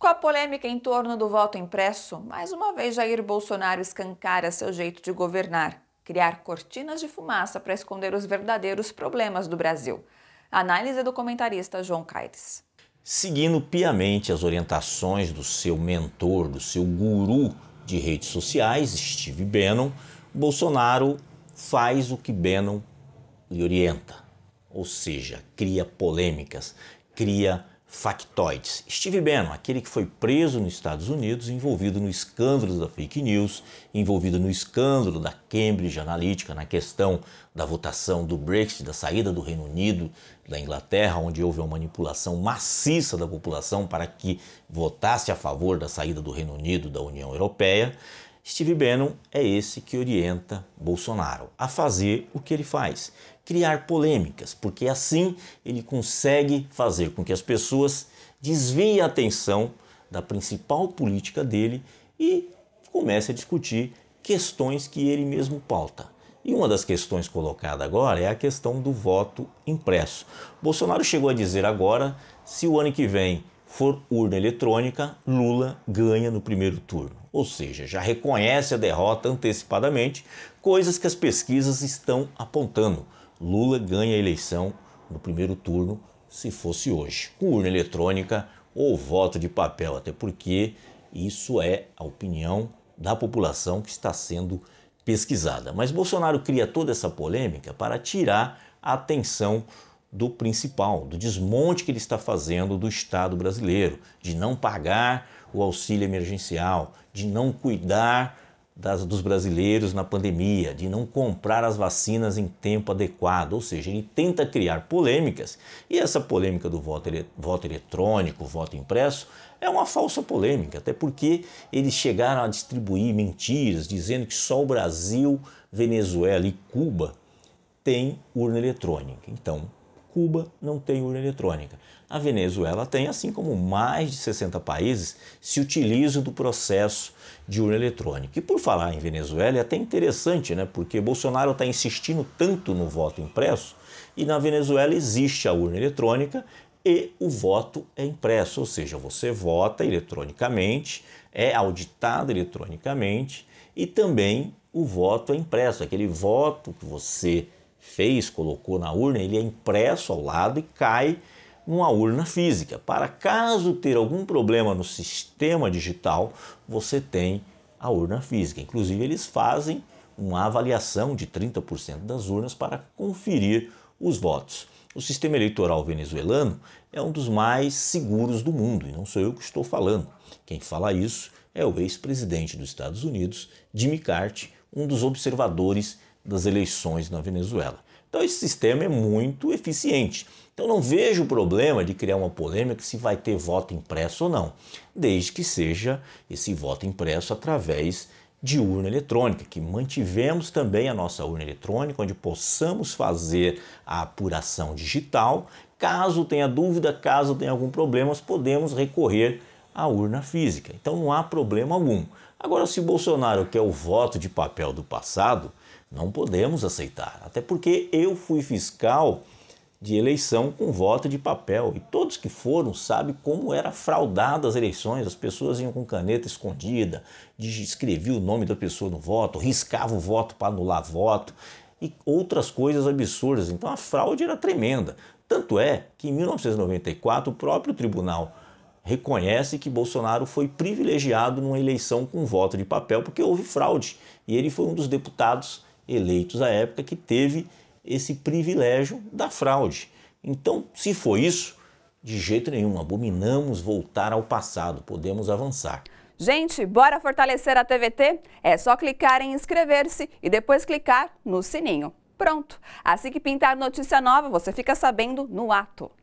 Com a polêmica em torno do voto impresso, mais uma vez Jair Bolsonaro escancara seu jeito de governar, criar cortinas de fumaça para esconder os verdadeiros problemas do Brasil. Análise do comentarista João Caires. Seguindo piamente as orientações do seu mentor, do seu guru de redes sociais, Steve Bannon, Bolsonaro faz o que Bannon lhe orienta, ou seja, cria polêmicas, cria factoides. Steve Bannon, aquele que foi preso nos Estados Unidos, envolvido no escândalo da fake news, envolvido no escândalo da Cambridge Analytica, na questão da votação do Brexit, da saída do Reino Unido da Inglaterra, onde houve uma manipulação maciça da população para que votasse a favor da saída do Reino Unido da União Europeia. Steve Bannon é esse que orienta Bolsonaro a fazer o que ele faz, criar polêmicas, porque assim ele consegue fazer com que as pessoas desviem a atenção da principal política dele e comece a discutir questões que ele mesmo pauta. E uma das questões colocada agora é a questão do voto impresso. Bolsonaro chegou a dizer agora: se o ano que vem for urna eletrônica, Lula ganha no primeiro turno. Ou seja, já reconhece a derrota antecipadamente, coisas que as pesquisas estão apontando. Lula ganha a eleição no primeiro turno, se fosse hoje, com urna eletrônica ou voto de papel, até porque isso é a opinião da população que está sendo pesquisada. Mas Bolsonaro cria toda essa polêmica para tirar a atenção do principal, do desmonte que ele está fazendo do Estado brasileiro, de não pagar o auxílio emergencial, de não cuidar das, dos brasileiros na pandemia, de não comprar as vacinas em tempo adequado, ou seja, ele tenta criar polêmicas e essa polêmica do voto, ele, voto eletrônico, voto impresso, é uma falsa polêmica, até porque eles chegaram a distribuir mentiras dizendo que só o Brasil, Venezuela e Cuba têm urna eletrônica. Então, Cuba não tem urna eletrônica. A Venezuela tem, assim como mais de 60 países se utilizam do processo de urna eletrônica. E por falar em Venezuela, é até interessante, né? Porque Bolsonaro está insistindo tanto no voto impresso e na Venezuela existe a urna eletrônica e o voto é impresso, ou seja, você vota eletronicamente, é auditado eletronicamente e também o voto é impresso, aquele voto que você fez, colocou na urna, ele é impresso ao lado e cai numa urna física. Para caso ter algum problema no sistema digital, você tem a urna física. Inclusive, eles fazem uma avaliação de 30% das urnas para conferir os votos. O sistema eleitoral venezuelano é um dos mais seguros do mundo, e não sou eu que estou falando. Quem fala isso é o ex-presidente dos Estados Unidos, Jimmy Carter, um dos observadores das eleições na Venezuela. Então esse sistema é muito eficiente. Então não vejo problema de criar uma polêmica se vai ter voto impresso ou não, desde que seja esse voto impresso através de urna eletrônica, que mantivemos também a nossa urna eletrônica, onde possamos fazer a apuração digital. Caso tenha dúvida, caso tenha algum problema, podemos recorrer à urna física. Então não há problema algum. Agora, se Bolsonaro quer o voto de papel do passado, não podemos aceitar, até porque eu fui fiscal de eleição com voto de papel e todos que foram sabem como era fraudada as eleições, as pessoas iam com caneta escondida, escrevia o nome da pessoa no voto, riscava o voto para anular voto e outras coisas absurdas. Então a fraude era tremenda. Tanto é que em 1994 o próprio tribunal reconhece que Bolsonaro foi privilegiado numa eleição com voto de papel porque houve fraude e ele foi um dos deputados eleitos à época que teve esse privilégio da fraude. Então, se foi isso, de jeito nenhum, abominamos voltar ao passado, podemos avançar. Gente, bora fortalecer a TVT? É só clicar em inscrever-se e depois clicar no sininho. Pronto! Assim que pintar notícia nova, você fica sabendo no ato.